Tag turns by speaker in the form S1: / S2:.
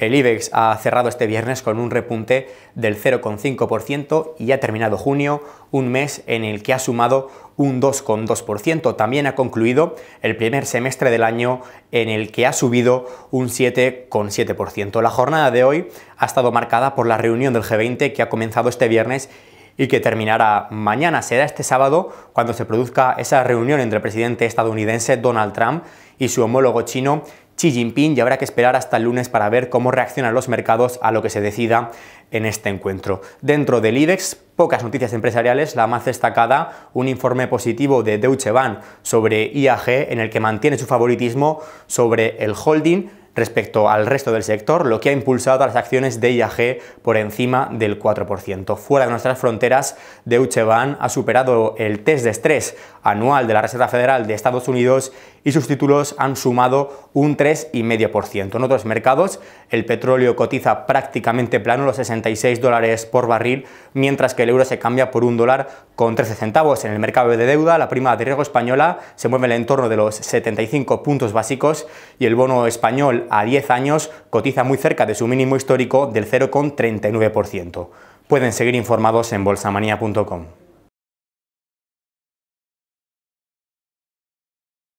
S1: El IBEX ha cerrado este viernes con un repunte del 0,5% y ha terminado junio, un mes en el que ha sumado un 2,2%. También ha concluido el primer semestre del año en el que ha subido un 7,7%. La jornada de hoy ha estado marcada por la reunión del G20 que ha comenzado este viernes y que terminará mañana. Será este sábado cuando se produzca esa reunión entre el presidente estadounidense Donald Trump y su homólogo chino Xi Jinping y habrá que esperar hasta el lunes para ver cómo reaccionan los mercados a lo que se decida en este encuentro. Dentro del IBEX, pocas noticias empresariales, la más destacada, un informe positivo de Deutsche Bank sobre IAG en el que mantiene su favoritismo sobre el holding, respecto al resto del sector, lo que ha impulsado a las acciones de IAG por encima del 4%. Fuera de nuestras fronteras, Deutsche Bank ha superado el test de estrés anual de la Reserva Federal de Estados Unidos y sus títulos han sumado un 3,5%. En otros mercados, el petróleo cotiza prácticamente plano los 66 dólares por barril, mientras que el euro se cambia por un dólar con 13 centavos. En el mercado de deuda, la prima de riesgo española se mueve en el entorno de los 75 puntos básicos y el bono español a 10 años cotiza muy cerca de su mínimo histórico del 0,39%. Pueden seguir informados en bolsamanía.com.